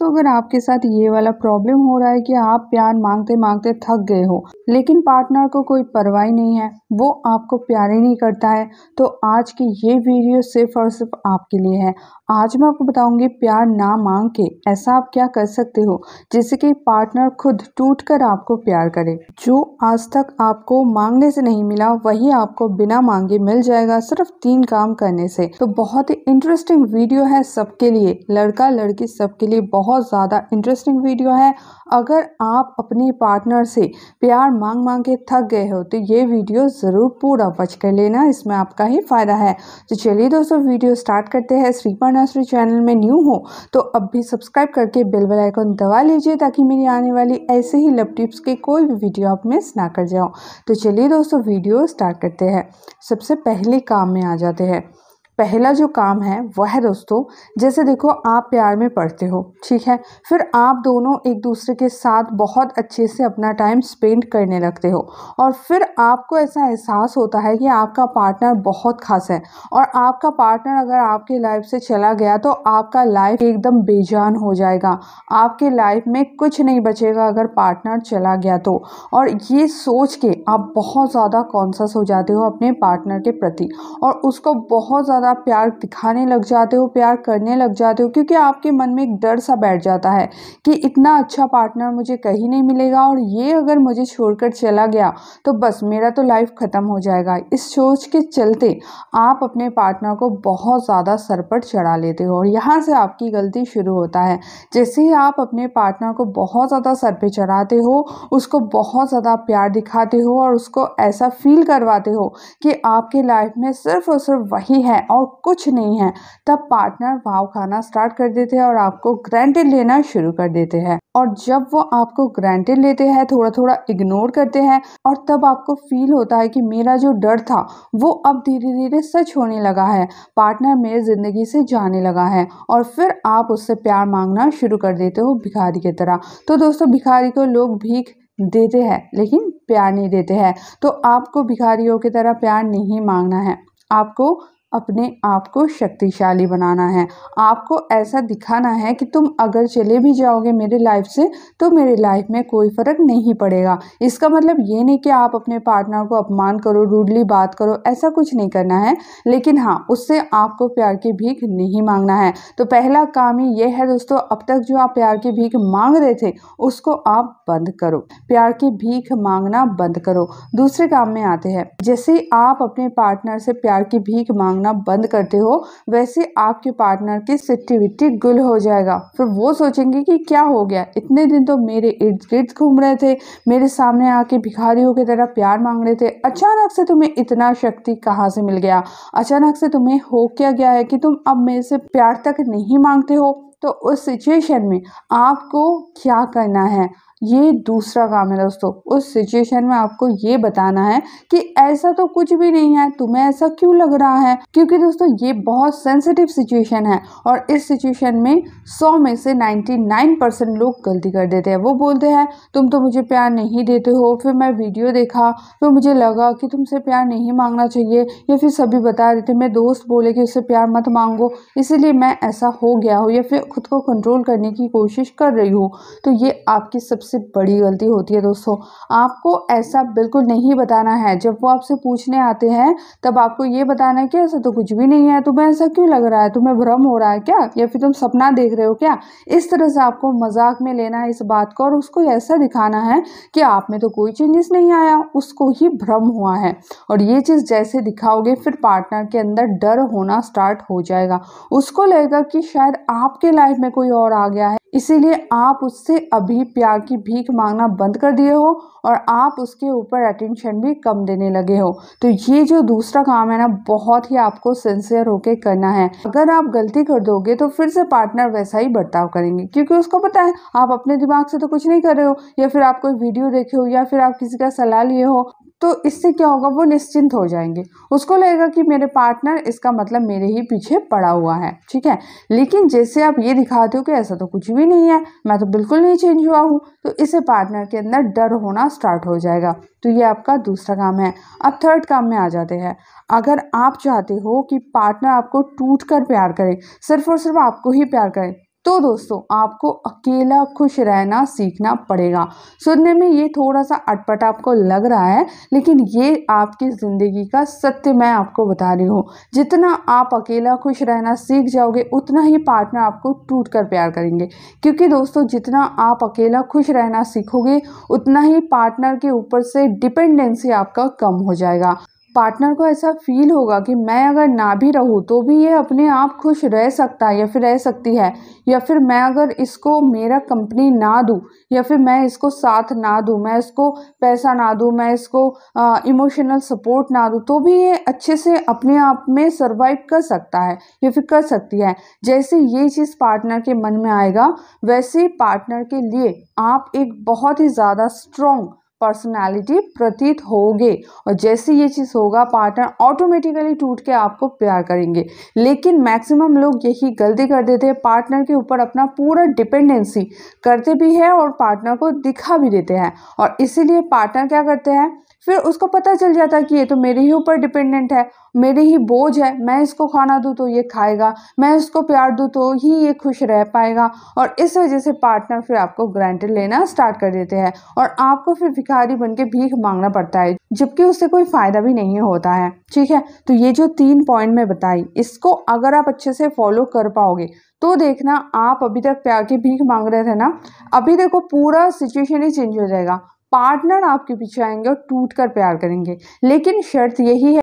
दोस्तों अगर आपके साथ ये वाला प्रॉब्लम हो रहा है कि आप प्यार मांगते मांगते थक गए हो लेकिन पार्टनर को कोई परवाह नहीं है वो आपको प्यार ही नहीं करता है तो आज की ये वीडियो सिर्फ और सिर्फ आपके लिए है आज मैं आपको बताऊंगी प्यार ना मांग के ऐसा आप क्या कर सकते हो जिससे कि पार्टनर खुद टूट कर आपको प्यार करे जो आज तक आपको मांगने से नहीं मिला वही आपको बिना मांगे मिल जाएगा सिर्फ तीन काम करने से तो बहुत ही इंटरेस्टिंग वीडियो है सबके लिए लड़का लड़की सबके लिए बहुत बहुत ज़्यादा इंटरेस्टिंग वीडियो है अगर आप अपने पार्टनर से प्यार मांग मांग के थक गए हो तो ये वीडियो ज़रूर पूरा वॉच कर लेना इसमें आपका ही फ़ायदा है तो चलिए दोस्तों वीडियो स्टार्ट करते हैं श्रीपा नर्सरी चैनल में न्यू हो तो अब भी सब्सक्राइब करके बेल बेल आइकन दबा लीजिए ताकि मेरी आने वाली ऐसे ही लव टिप्स के कोई भी वीडियो आप मिस ना कर जाओ तो चलिए दोस्तों वीडियो स्टार्ट करते हैं सबसे पहले काम में आ जाते हैं पहला जो काम है वह है दोस्तों जैसे देखो आप प्यार में पढ़ते हो ठीक है फिर आप दोनों एक दूसरे के साथ बहुत अच्छे से अपना टाइम स्पेंड करने लगते हो और फिर आपको ऐसा एहसास होता है कि आपका पार्टनर बहुत खास है और आपका पार्टनर अगर आपके लाइफ से चला गया तो आपका लाइफ एकदम बेजान हो जाएगा आपके लाइफ में कुछ नहीं बचेगा अगर पार्टनर चला गया तो और ये सोच के आप बहुत ज़्यादा कॉन्सस हो जाते हो अपने पार्टनर के प्रति और उसको बहुत ज़्यादा आप प्यार दिखाने लग जाते हो प्यार करने लग जाते हो क्योंकि आपके मन में एक डर सा बैठ जाता है कि इतना अच्छा पार्टनर मुझे कहीं नहीं मिलेगा और ये अगर मुझे छोड़कर चला गया तो बस मेरा तो लाइफ ख़त्म हो जाएगा इस सोच के चलते आप अपने पार्टनर को बहुत ज़्यादा सर पर चढ़ा लेते हो और यहाँ से आपकी गलती शुरू होता है जैसे ही आप अपने पार्टनर को बहुत ज़्यादा सर पर चढ़ाते हो उसको बहुत ज़्यादा प्यार दिखाते हो और उसको ऐसा फील करवाते हो कि आपके लाइफ में सिर्फ और सिर्फ वही है और कुछ नहीं है तब पार्टनर भाव खाना स्टार्ट कर देते हैं और आपको ग्रांटेड लेना शुरू कर देते हैं और जब वो आपको ग्रांटेड लेते हैं थोड़ा थोड़ा इग्नोर करते हैं और तब आपको फील होता है कि मेरा जो डर था वो अब धीरे धीरे सच होने लगा है पार्टनर मेरे ज़िंदगी से जाने लगा है और फिर आप उससे प्यार मांगना शुरू कर देते हो भिखारी की तरह तो दोस्तों भिखारी को लोग भीख देते हैं लेकिन प्यार नहीं देते हैं तो आपको भिखारियों की तरह प्यार नहीं मांगना है आपको अपने आप को शक्तिशाली बनाना है आपको ऐसा दिखाना है कि तुम अगर चले भी जाओगे मेरे लाइफ से तो मेरे लाइफ में कोई फ़र्क नहीं पड़ेगा इसका मतलब ये नहीं कि आप अपने पार्टनर को अपमान करो रूडली बात करो ऐसा कुछ नहीं करना है लेकिन हाँ उससे आपको प्यार की भीख नहीं मांगना है तो पहला काम ही ये है दोस्तों अब तक जो आप प्यार की भीख मांग रहे थे उसको आप बंद करो प्यार की भीख मांगना बंद करो दूसरे काम में आते हैं जैसे आप अपने पार्टनर से प्यार की भीख मांगना होना बंद करते हो वैसे आपके पार्टनर की सिट्टी विट्टी गुल हो जाएगा फिर वो सोचेंगे कि क्या हो गया इतने दिन तो मेरे इर्द गिर्द घूम रहे थे मेरे सामने आके भिखारियों की तरह प्यार मांग रहे थे अचानक से तुम्हें इतना शक्ति कहाँ से मिल गया अचानक से तुम्हें हो क्या गया है कि तुम अब मेरे से प्यार तक नहीं मांगते हो तो उस सिचुएशन में आपको क्या करना है ये दूसरा काम है दोस्तों उस सिचुएशन में आपको ये बताना है कि ऐसा तो कुछ भी नहीं है तुम्हें ऐसा क्यों लग रहा है क्योंकि दोस्तों ये बहुत सेंसिटिव सिचुएशन है और इस सिचुएशन में 100 में से 99 परसेंट लोग गलती कर देते हैं वो बोलते हैं तुम तो मुझे प्यार नहीं देते हो फिर मैं वीडियो देखा फिर तो मुझे लगा कि तुमसे प्यार नहीं मांगना चाहिए या फिर सभी बता देते मेरे दोस्त बोले कि उससे प्यार मत मांगो इसीलिए मैं ऐसा हो गया हूँ या फिर खुद को कंट्रोल करने की कोशिश कर रही हूँ तो ये आपकी सबसे सबसे बड़ी गलती होती है दोस्तों आपको ऐसा बिल्कुल नहीं बताना है जब वो आपसे पूछने आते हैं तब आपको ये बताना है कि ऐसा तो कुछ भी नहीं है तुम्हें ऐसा क्यों लग रहा है तुम्हें भ्रम हो रहा है क्या या फिर तुम सपना देख रहे हो क्या इस तरह से आपको मजाक में लेना है इस बात को और उसको ऐसा दिखाना है कि आप में तो कोई चेंजेस नहीं आया उसको ही भ्रम हुआ है और ये चीज़ जैसे दिखाओगे फिर पार्टनर के अंदर डर होना स्टार्ट हो जाएगा उसको लगेगा कि शायद आपके लाइफ में कोई और आ गया है इसीलिए आप उससे अभी प्यार की की भीख मांगना बंद कर दिए हो और आप उसके ऊपर अटेंशन भी कम देने लगे हो तो ये जो दूसरा काम है ना बहुत ही आपको सिंसियर होके करना है अगर आप गलती कर दोगे तो फिर से पार्टनर वैसा ही बर्ताव करेंगे क्योंकि उसको पता है आप अपने दिमाग से तो कुछ नहीं कर रहे हो या फिर आप कोई वीडियो देखे हो या फिर आप किसी का सलाह लिए हो तो इससे क्या होगा वो निश्चिंत हो जाएंगे उसको लगेगा कि मेरे पार्टनर इसका मतलब मेरे ही पीछे पड़ा हुआ है ठीक है लेकिन जैसे आप ये दिखाते हो कि ऐसा तो कुछ भी नहीं है मैं तो बिल्कुल नहीं चेंज हुआ हूँ तो इसे पार्टनर के अंदर डर होना स्टार्ट हो जाएगा तो ये आपका दूसरा काम है अब थर्ड काम में आ जाते हैं अगर आप चाहते हो कि पार्टनर आपको टूट कर प्यार करें सिर्फ और सिर्फ आपको ही प्यार करें तो दोस्तों आपको अकेला खुश रहना सीखना पड़ेगा सुनने में ये थोड़ा सा अटपट आपको लग रहा है लेकिन ये आपकी ज़िंदगी का सत्य मैं आपको बता रही हूँ जितना आप अकेला खुश रहना सीख जाओगे उतना ही पार्टनर आपको टूट कर प्यार करेंगे क्योंकि दोस्तों जितना आप अकेला खुश रहना सीखोगे उतना ही पार्टनर के ऊपर से डिपेंडेंसी आपका कम हो जाएगा पार्टनर को ऐसा फील होगा कि मैं अगर ना भी रहूँ तो भी ये अपने आप खुश रह सकता है या फिर रह सकती है या फिर मैं अगर इसको मेरा कंपनी ना दूँ या फिर मैं इसको साथ ना दूँ मैं इसको पैसा ना दूँ मैं इसको इमोशनल सपोर्ट ना दूँ तो भी ये अच्छे से अपने आप में सर्वाइव कर सकता है या फिर कर सकती है जैसे ये चीज़ पार्टनर के मन में आएगा वैसे पार्टनर के लिए आप एक बहुत ही ज़्यादा स्ट्रॉन्ग पर्सनालिटी प्रतीत होगे और जैसे ये चीज़ होगा पार्टनर ऑटोमेटिकली टूट के आपको प्यार करेंगे लेकिन मैक्सिमम लोग यही गलती कर देते हैं पार्टनर के ऊपर अपना पूरा डिपेंडेंसी करते भी है और पार्टनर को दिखा भी देते हैं और इसीलिए पार्टनर क्या करते हैं फिर उसको पता चल जाता कि ये तो मेरे ही ऊपर डिपेंडेंट है मेरे ही बोझ है मैं इसको खाना दूँ तो ये खाएगा मैं इसको प्यार दूँ तो ही ये खुश रह पाएगा और इस वजह से पार्टनर फिर आपको ग्रांटेड लेना स्टार्ट कर देते हैं और आपको फिर भिखारी बन भीख मांगना पड़ता है जबकि उससे कोई फ़ायदा भी नहीं होता है ठीक है तो ये जो तीन पॉइंट मैं बताई इसको अगर आप अच्छे से फॉलो कर पाओगे तो देखना आप अभी तक प्यार की भीख मांग रहे थे ना अभी देखो पूरा सिचुएशन ही चेंज हो जाएगा पार्टनर आपके पीछे आएंगे और टूट कर प्यार करेंगे लेकिन शर्त यही है